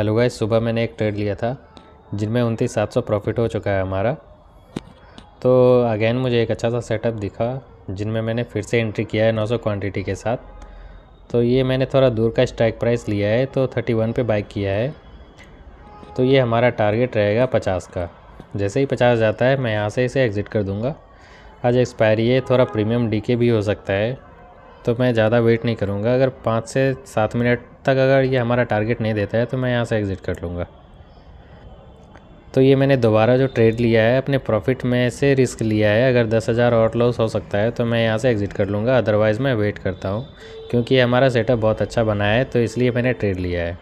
hello guys सुबह मैंने एक ट्रेड लिया था जिनमें उनतीस सात सौ प्रॉफिट हो चुका है हमारा तो अगेन मुझे एक अच्छा सा सेटअप दिखा जिनमें मैंने फिर से एंट्री किया है 900 क्वांटिटी के साथ तो ये मैंने थोड़ा दूर का स्ट्राइक प्राइस लिया है तो 31 पे बाइक किया है तो ये हमारा टारगेट रहेगा पचास का जैसे ही पचास जाता है मैं यहाँ से इसे एग्ज़िट कर दूँगा आज एक्सपायरी है थोड़ा प्रीमियम डी भी हो सकता है तो मैं ज़्यादा वेट नहीं करूँगा अगर पाँच से सात मिनट तक अगर ये हमारा टारगेट नहीं देता है तो मैं यहाँ से एग्ज़िट कर लूँगा तो ये मैंने दोबारा जो ट्रेड लिया है अपने प्रॉफिट में से रिस्क लिया है अगर दस हज़ार और लॉस हो सकता है तो मैं यहाँ से एग्ज़िट कर लूँगा अदरवाइज़ मैं वेट करता हूँ क्योंकि हमारा सेटअप बहुत अच्छा बना है तो इसलिए मैंने ट्रेड लिया है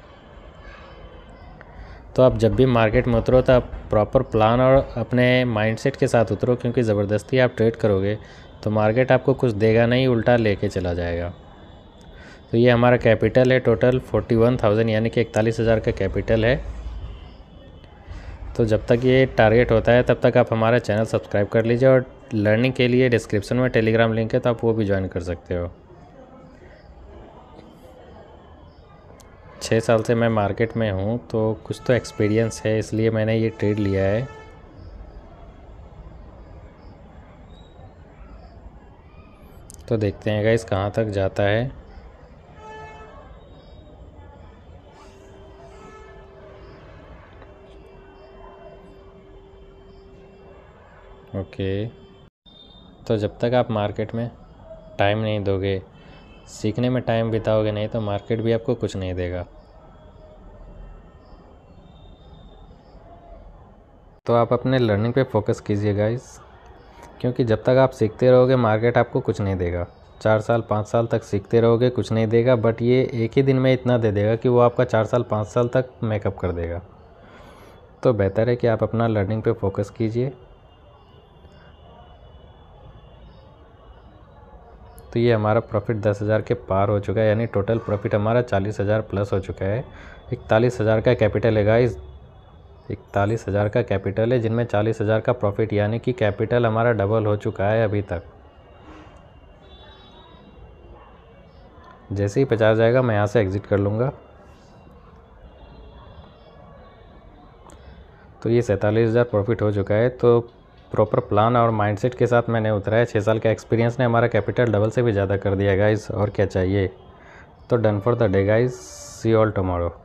तो आप जब भी मार्केट में उतरो तो आप प्रॉपर प्लान और अपने माइंडसेट के साथ उतरो क्योंकि ज़बरदस्ती आप ट्रेड करोगे तो मार्केट आपको कुछ देगा नहीं उल्टा लेके चला जाएगा तो ये हमारा कैपिटल है टोटल फोर्टी वन थाउजेंड यानी कि इकतालीस हज़ार का कैपिटल है तो जब तक ये टारगेट होता है तब तक आप हमारा चैनल सब्सक्राइब कर लीजिए और लर्निंग के लिए डिस्क्रिप्शन में टेलीग्राम लिंक है तो आप वो भी ज्वाइन कर सकते हो छः साल से मैं मार्केट में हूँ तो कुछ तो एक्सपीरियंस है इसलिए मैंने ये ट्रेड लिया है तो देखते हैं गाइस कहाँ तक जाता है ओके तो जब तक आप मार्केट में टाइम नहीं दोगे सीखने में टाइम बिताओगे नहीं तो मार्केट भी आपको कुछ नहीं देगा तो आप अपने लर्निंग पे फोकस कीजिए गाइस क्योंकि जब तक आप सीखते रहोगे मार्केट आपको कुछ नहीं देगा चार साल पाँच साल तक सीखते रहोगे कुछ नहीं देगा बट ये एक ही दिन में इतना दे देगा कि वो आपका चार साल पाँच साल तक मेकअप कर देगा तो बेहतर है कि आप अपना लर्निंग पे फोकस कीजिए तो ये हमारा प्रॉफिट दस हज़ार के पार हो चुका है यानी टोटल प्रॉफिट हमारा चालीस हज़ार प्लस हो चुका है इकतालीस हज़ार का कैपिटल है गाइस इकतालीस हज़ार का कैपिटल है जिनमें चालीस हज़ार का प्रॉफिट यानी कि कैपिटल हमारा डबल हो चुका है अभी तक जैसे ही पचास जाएगा मैं यहाँ से एग्ज़िट कर लूँगा तो ये सैंतालीस हज़ार प्रॉफिट हो चुका है तो प्रॉपर प्लान और माइंडसेट के साथ मैंने उतराया छः साल का एक्सपीरियंस ने हमारा कैपिटल डबल से भी ज़्यादा कर दिया गाइस और क्या चाहिए तो done for the day guys see all tomorrow